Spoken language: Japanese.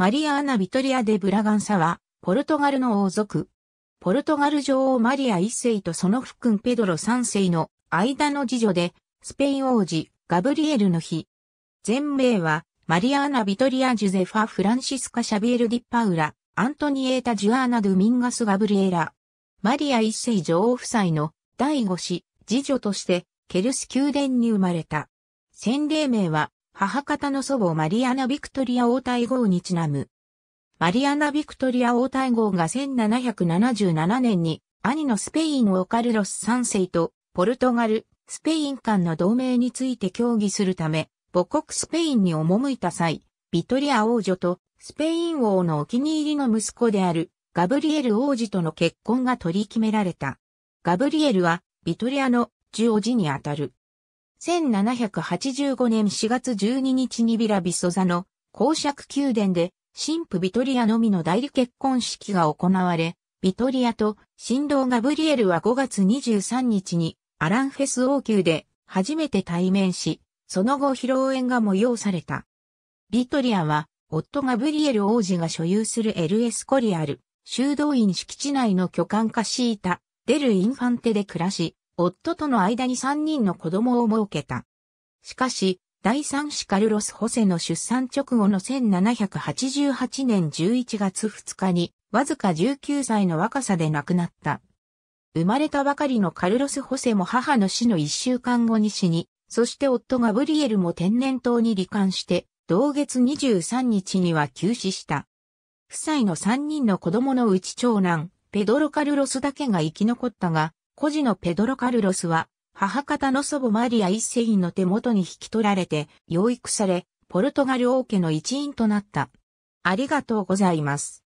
マリアーナ・ビトリア・デ・ブラガンサは、ポルトガルの王族。ポルトガル女王マリア一世とその父君ペドロ三世の間の次女で、スペイン王子、ガブリエルの日。全名は、マリアーナ・ビトリア・ジュゼファ・フランシスカ・シャビエル・ディ・ッパウラ、アントニエータ・ジュアーナ・ドゥミンガス・ガブリエラ。マリア一世女王夫妻の第五子、次女として、ケルス宮殿に生まれた。洗礼名は、母方の祖母マリアナ・ビクトリア王太后にちなむ。マリアナ・ビクトリア王太后が1777年に兄のスペインオカルロス3世とポルトガル、スペイン間の同盟について協議するため、母国スペインに赴いた際、ビトリア王女とスペイン王のお気に入りの息子であるガブリエル王子との結婚が取り決められた。ガブリエルはビトリアの十王子にあたる。1785年4月12日にビラビソザの公爵宮殿で神父ビトリアのみの代理結婚式が行われ、ビトリアと新郎ガブリエルは5月23日にアランフェス王宮で初めて対面し、その後披露宴が催された。ビトリアは夫ガブリエル王子が所有するエルエスコリアル修道院敷地内の巨漢化シータ、デル・インファンテで暮らし、夫との間に3人の子供を設けた。しかし、第三子カルロス・ホセの出産直後の1788年11月2日に、わずか19歳の若さで亡くなった。生まれたばかりのカルロス・ホセも母の死の1週間後に死に、そして夫ガブリエルも天然痘に罹患して、同月23日には急死した。夫妻の3人の子供のうち長男、ペドロ・カルロスだけが生き残ったが、孤児のペドロ・カルロスは、母方の祖母マリア一世の手元に引き取られて、養育され、ポルトガル王家の一員となった。ありがとうございます。